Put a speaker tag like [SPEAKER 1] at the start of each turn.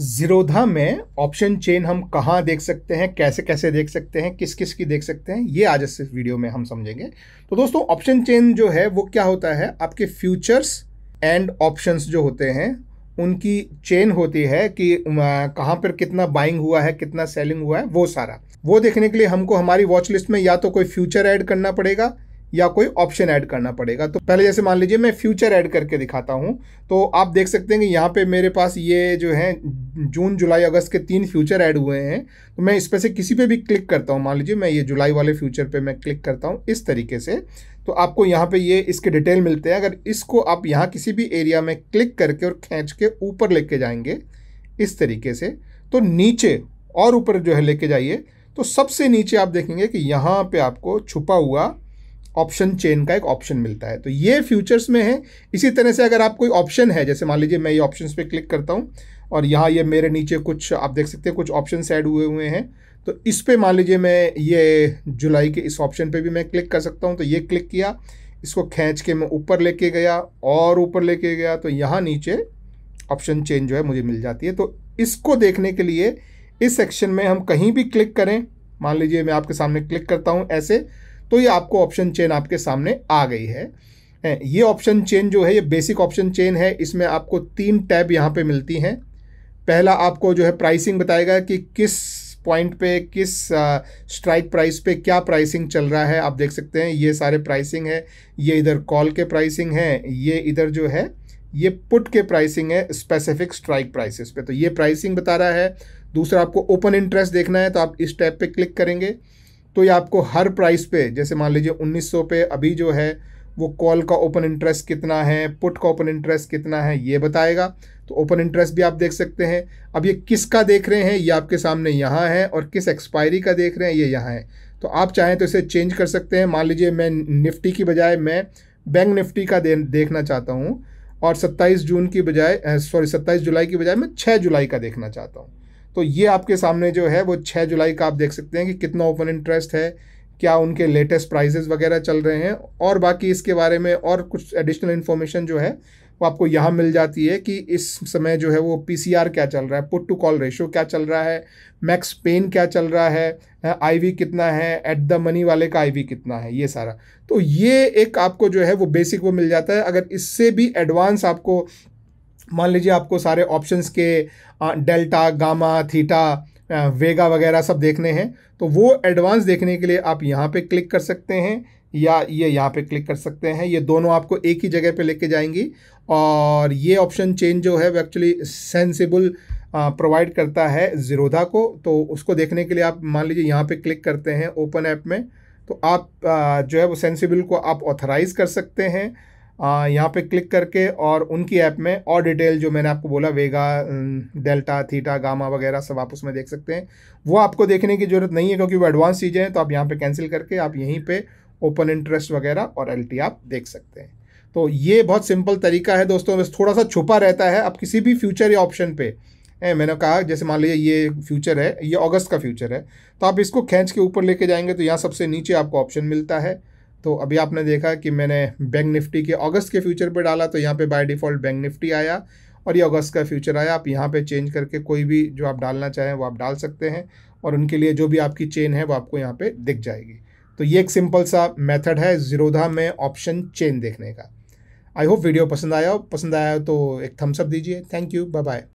[SPEAKER 1] जीरोधा में option chain हम कहाँ देख सकते हैं कैसे कैसे देख सकते हैं किस किस की देख सकते हैं ये आज इस वीडियो में हम समझेंगे तो दोस्तों ऑप्शन चेन जो है वो क्या होता है आपके फ्यूचर्स एंड ऑप्शंस जो होते हैं उनकी चेन होती है कि कहाँ पर कितना बाइंग हुआ है कितना सेलिंग हुआ है वो सारा वो देखने के लिए हमको हमारी वॉच लिस्ट में या तो कोई फ्यूचर ऐड करना पड़ेगा या कोई ऑप्शन ऐड करना पड़ेगा तो पहले जैसे मान लीजिए मैं फ्यूचर ऐड करके दिखाता हूँ तो आप देख सकते हैं कि यहाँ पे मेरे पास ये जो है जून जुलाई अगस्त के तीन फ्यूचर ऐड हुए हैं तो मैं इस पर से किसी पे भी क्लिक करता हूँ मान लीजिए मैं ये जुलाई वाले फ्यूचर पे मैं क्लिक करता हूँ इस तरीके से तो आपको यहाँ पे ये इसके डिटेल मिलते हैं अगर इसको आप यहाँ किसी भी एरिया में क्लिक करके और खींच के ऊपर लेके जाएंगे इस तरीके से तो नीचे और ऊपर जो है लेके जाइए तो सबसे नीचे आप देखेंगे कि यहाँ पे आपको छुपा हुआ ऑप्शन चेन का एक ऑप्शन मिलता है तो ये फ्यूचर्स में है इसी तरह से अगर आप कोई ऑप्शन है जैसे मान लीजिए मैं ये ऑप्शन पे क्लिक करता हूँ और यहाँ ये मेरे नीचे कुछ आप देख सकते हैं कुछ ऑप्शन ऐड हुए हुए हैं तो इस पर मान लीजिए मैं ये जुलाई के इस ऑप्शन पे भी मैं क्लिक कर सकता हूँ तो ये क्लिक किया इसको खींच के मैं ऊपर लेके गया और ऊपर लेके गया तो यहाँ नीचे ऑप्शन चेंज जो है मुझे मिल जाती है तो इसको देखने के लिए इस सेक्शन में हम कहीं भी क्लिक करें मान लीजिए मैं आपके सामने क्लिक करता हूँ ऐसे तो ये आपको ऑप्शन चेन आपके सामने आ गई है ये ऑप्शन चेन जो है ये बेसिक ऑप्शन चेन है इसमें आपको तीन टैब यहाँ पे मिलती हैं पहला आपको जो है प्राइसिंग बताएगा कि किस पॉइंट पे किस स्ट्राइक प्राइस पे क्या प्राइसिंग चल रहा है आप देख सकते हैं ये सारे प्राइसिंग है ये इधर कॉल के प्राइसिंग है ये इधर जो है ये पुट के प्राइसिंग है स्पेसिफिक स्ट्राइक प्राइसेस पे तो ये प्राइसिंग बता रहा है दूसरा आपको ओपन इंटरेस्ट देखना है तो आप इस टैब पे क्लिक करेंगे तो ये आपको हर प्राइस पे जैसे मान लीजिए 1900 पे अभी जो है वो कॉल का ओपन इंटरेस्ट कितना है पुट का ओपन इंटरेस्ट कितना है ये बताएगा तो ओपन इंटरेस्ट भी आप देख सकते हैं अब ये किसका देख रहे हैं ये आपके सामने यहाँ है और किस एक्सपायरी का देख रहे हैं ये यहाँ है तो आप चाहें तो इसे चेंज कर सकते हैं मान लीजिए मैं निफ्टी की बजाय मैं बैंक निफ्टी का दे, देखना चाहता हूँ और 27 जून की बजाय सॉरी 27 जुलाई की बजाय मैं 6 जुलाई का देखना चाहता हूँ तो ये आपके सामने जो है वो छः जुलाई का आप देख सकते हैं कि कितना ओपन इंटरेस्ट है क्या उनके लेटेस्ट प्राइजेज वगैरह चल रहे हैं और बाकी इसके बारे में और कुछ एडिशनल इन्फॉर्मेशन जो है वो आपको यहाँ मिल जाती है कि इस समय जो है वो पी क्या चल रहा है पुट टू कॉल रेशो क्या चल रहा है मैक्स पेन क्या चल रहा है आईवी कितना है एट द मनी वाले का आईवी कितना है ये सारा तो ये एक आपको जो है वो बेसिक वो मिल जाता है अगर इससे भी एडवांस आपको मान लीजिए आपको सारे ऑप्शंस के डेल्टा गामा थीटा वेगा वगैरह सब देखने हैं तो वो एडवांस देखने के लिए आप यहाँ पे क्लिक कर सकते हैं या ये यहाँ पे क्लिक कर सकते हैं ये दोनों आपको एक ही जगह पे लेके जाएंगी और ये ऑप्शन चेंज जो है वो एक्चुअली सेंसिबल प्रोवाइड करता है ज़ीरोधा को तो उसको देखने के लिए आप मान लीजिए यहाँ पर क्लिक करते हैं ओपन ऐप में तो आप जो है वो सेंसिबल को आप ऑथराइज़ कर सकते हैं यहाँ पे क्लिक करके और उनकी ऐप में और डिटेल जो मैंने आपको बोला वेगा डेल्टा थीटा गामा वगैरह सब आप उसमें देख सकते हैं वो आपको देखने की ज़रूरत नहीं है क्योंकि वो एडवांस चीज़ें हैं तो आप यहाँ पे कैंसिल करके आप यहीं पे ओपन इंटरेस्ट वगैरह और एल आप देख सकते हैं तो ये बहुत सिंपल तरीका है दोस्तों बस थोड़ा सा छुपा रहता है आप किसी भी फ्यूचर या ऑप्शन पर है मैंने कहा जैसे मान लीजिए ये फ्यूचर है ये अगस्त का फ्यूचर है तो आप इसको खींच के ऊपर लेके जाएंगे तो यहाँ सबसे नीचे आपको ऑप्शन मिलता है तो अभी आपने देखा कि मैंने बैंक निफ्टी के अगस्त के फ्यूचर पे डाला तो यहाँ पे बाय डिफ़ॉल्ट बैंक निफ्टी आया और ये अगस्त का फ्यूचर आया आप यहाँ पे चेंज करके कोई भी जो आप डालना चाहें वो आप डाल सकते हैं और उनके लिए जो भी आपकी चेन है वो आपको यहाँ पर दिख जाएगी तो ये एक सिंपल सा मेथड है जीरोधा में ऑप्शन चेन देखने का आई होप वीडियो पसंद आया हो पसंद आया हो तो एक थम्सअप दीजिए थैंक यू बाय बाय